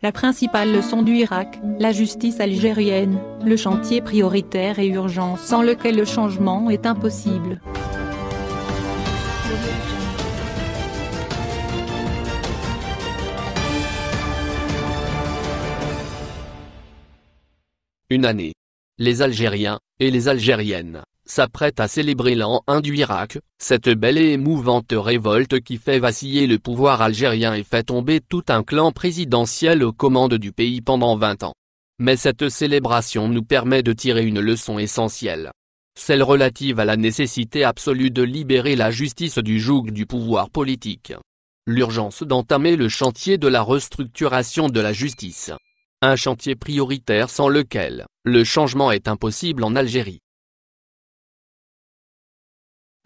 La principale leçon du Irak, la justice algérienne, le chantier prioritaire et urgent sans lequel le changement est impossible. Une année. Les Algériens, et les Algériennes, s'apprête à célébrer l'an 1 du Irak, cette belle et émouvante révolte qui fait vaciller le pouvoir algérien et fait tomber tout un clan présidentiel aux commandes du pays pendant 20 ans. Mais cette célébration nous permet de tirer une leçon essentielle. Celle relative à la nécessité absolue de libérer la justice du joug du pouvoir politique. L'urgence d'entamer le chantier de la restructuration de la justice. Un chantier prioritaire sans lequel, le changement est impossible en Algérie.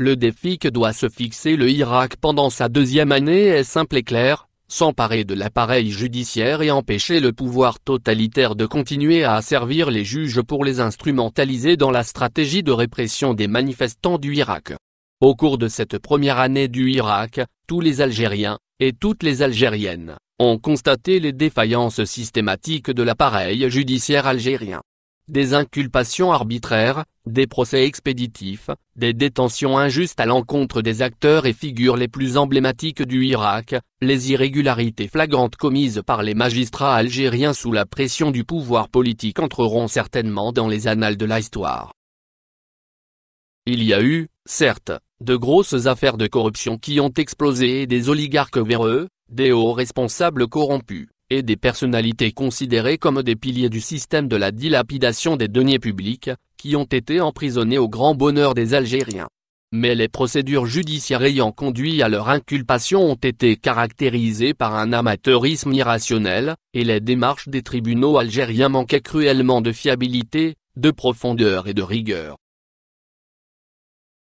Le défi que doit se fixer le Irak pendant sa deuxième année est simple et clair, s'emparer de l'appareil judiciaire et empêcher le pouvoir totalitaire de continuer à asservir les juges pour les instrumentaliser dans la stratégie de répression des manifestants du Irak. Au cours de cette première année du Irak, tous les Algériens, et toutes les Algériennes, ont constaté les défaillances systématiques de l'appareil judiciaire algérien. Des inculpations arbitraires, des procès expéditifs, des détentions injustes à l'encontre des acteurs et figures les plus emblématiques du Irak, les irrégularités flagrantes commises par les magistrats algériens sous la pression du pouvoir politique entreront certainement dans les annales de l'histoire. Il y a eu, certes, de grosses affaires de corruption qui ont explosé et des oligarques véreux, des hauts responsables corrompus, et des personnalités considérées comme des piliers du système de la dilapidation des deniers publics, qui ont été emprisonnés au grand bonheur des Algériens. Mais les procédures judiciaires ayant conduit à leur inculpation ont été caractérisées par un amateurisme irrationnel, et les démarches des tribunaux algériens manquaient cruellement de fiabilité, de profondeur et de rigueur.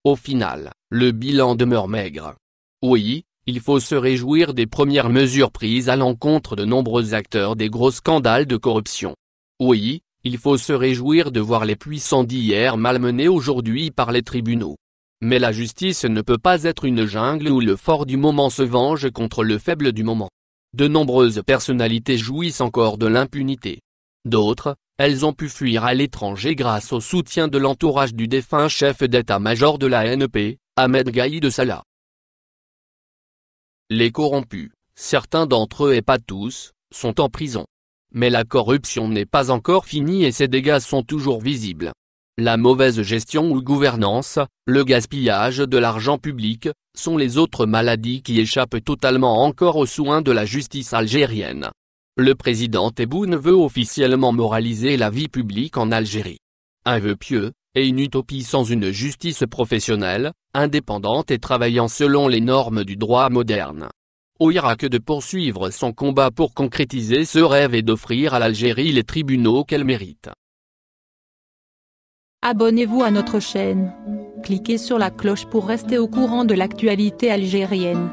Au final, le bilan demeure maigre. Oui, il faut se réjouir des premières mesures prises à l'encontre de nombreux acteurs des gros scandales de corruption. Oui, il faut se réjouir de voir les puissants d'hier malmenés aujourd'hui par les tribunaux. Mais la justice ne peut pas être une jungle où le fort du moment se venge contre le faible du moment. De nombreuses personnalités jouissent encore de l'impunité. D'autres, elles ont pu fuir à l'étranger grâce au soutien de l'entourage du défunt chef d'état-major de la NP, e Ahmed Gaïd Salah. Les corrompus, certains d'entre eux et pas tous, sont en prison. Mais la corruption n'est pas encore finie et ses dégâts sont toujours visibles. La mauvaise gestion ou gouvernance, le gaspillage de l'argent public, sont les autres maladies qui échappent totalement encore aux soins de la justice algérienne. Le président Tebboune veut officiellement moraliser la vie publique en Algérie. Un vœu pieux, et une utopie sans une justice professionnelle, indépendante et travaillant selon les normes du droit moderne au Irak de poursuivre son combat pour concrétiser ce rêve et d'offrir à l'Algérie les tribunaux qu'elle mérite. Abonnez-vous à notre chaîne. Cliquez sur la cloche pour rester au courant de l'actualité algérienne.